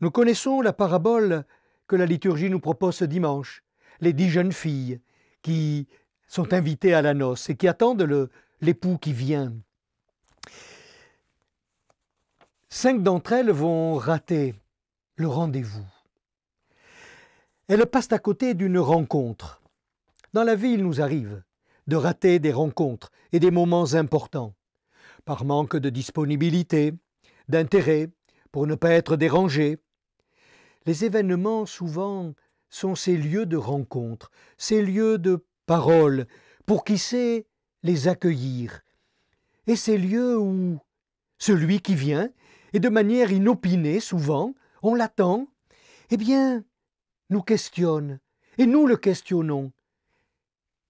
Nous connaissons la parabole que la liturgie nous propose ce dimanche, les dix jeunes filles qui sont invitées à la noce et qui attendent l'époux qui vient. Cinq d'entre elles vont rater le rendez-vous. Elles passent à côté d'une rencontre. Dans la vie, il nous arrive de rater des rencontres et des moments importants, par manque de disponibilité, d'intérêt, pour ne pas être dérangés. Les événements, souvent, sont ces lieux de rencontre, ces lieux de parole, pour qui sait les accueillir. Et ces lieux où celui qui vient, et de manière inopinée souvent, on l'attend, eh bien, nous questionne, et nous le questionnons.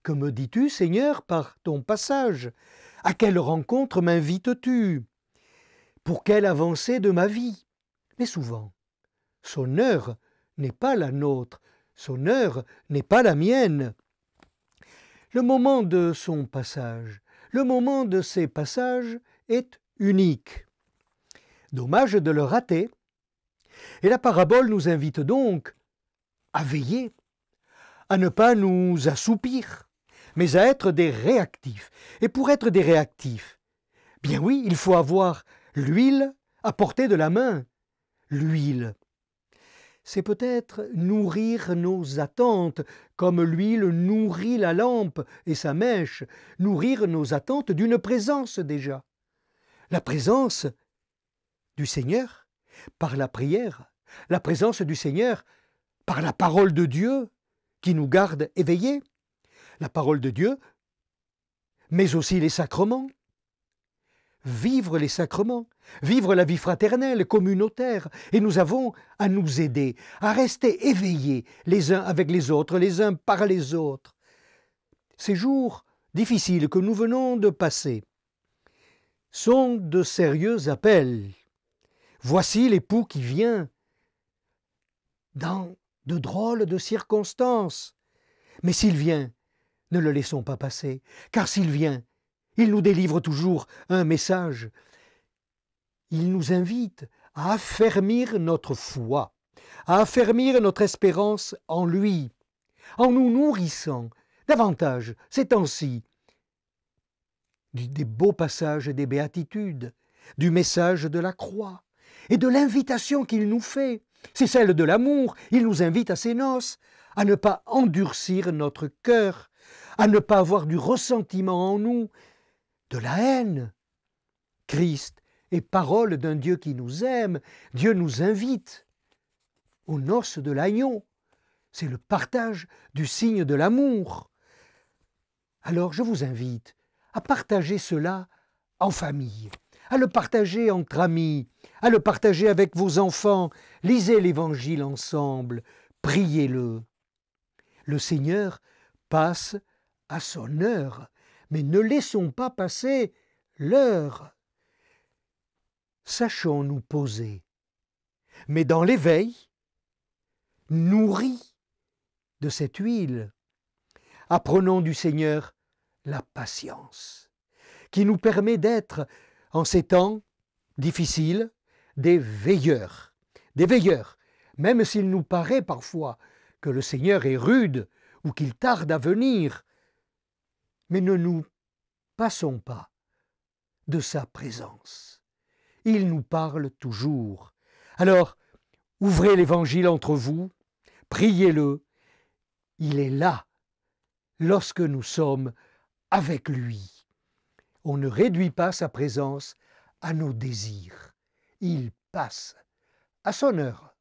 Que me dis-tu, Seigneur, par ton passage À quelle rencontre m'invites-tu Pour quelle avancée de ma vie Mais souvent, son heure n'est pas la nôtre, son heure n'est pas la mienne. Le moment de son passage, le moment de ses passages est unique. Dommage de le rater. Et la parabole nous invite donc à veiller, à ne pas nous assoupir, mais à être des réactifs. Et pour être des réactifs, bien oui, il faut avoir l'huile à portée de la main. L'huile c'est peut-être nourrir nos attentes, comme l'huile nourrit la lampe et sa mèche, nourrir nos attentes d'une présence déjà. La présence du Seigneur par la prière, la présence du Seigneur par la parole de Dieu qui nous garde éveillés, la parole de Dieu, mais aussi les sacrements, vivre les sacrements, vivre la vie fraternelle, communautaire, et nous avons à nous aider, à rester éveillés les uns avec les autres, les uns par les autres. Ces jours difficiles que nous venons de passer sont de sérieux appels. Voici l'époux qui vient dans de drôles de circonstances. Mais s'il vient, ne le laissons pas passer, car s'il vient, il nous délivre toujours un message. Il nous invite à affermir notre foi, à affermir notre espérance en lui, en nous nourrissant davantage ces temps-ci des beaux passages des béatitudes, du message de la croix et de l'invitation qu'il nous fait. C'est celle de l'amour, il nous invite à ses noces, à ne pas endurcir notre cœur, à ne pas avoir du ressentiment en nous, de la haine. Christ est parole d'un Dieu qui nous aime. Dieu nous invite aux noces de l'agneau. C'est le partage du signe de l'amour. Alors je vous invite à partager cela en famille, à le partager entre amis, à le partager avec vos enfants. Lisez l'Évangile ensemble, priez-le. Le Seigneur passe à son heure mais ne laissons pas passer l'heure. Sachons nous poser, mais dans l'éveil, nourris de cette huile, apprenons du Seigneur la patience, qui nous permet d'être, en ces temps difficiles, des veilleurs. Des veilleurs, même s'il nous paraît parfois que le Seigneur est rude ou qu'il tarde à venir, mais ne nous passons pas de sa présence. Il nous parle toujours. Alors, ouvrez l'Évangile entre vous, priez-le, il est là lorsque nous sommes avec lui. On ne réduit pas sa présence à nos désirs. Il passe à son heure.